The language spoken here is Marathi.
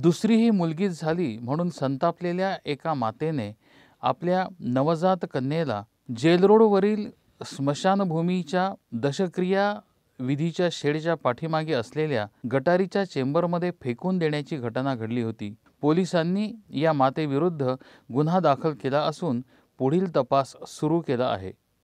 दुसरी ही मुलगी झाली म्हणून संतापलेल्या एका मातेने आपल्या नवजात कन्येला जेलरोडवरील स्मशानभूमीच्या दशक्रिया विधीच्या शेडच्या पाठीमागे असलेल्या गटारीच्या चेंबरमध्ये फेकून देण्याची घटना घडली होती पोलिसांनी या मातेविरुद्ध गुन्हा दाखल केला असून पुढील तपास सुरू केला आहे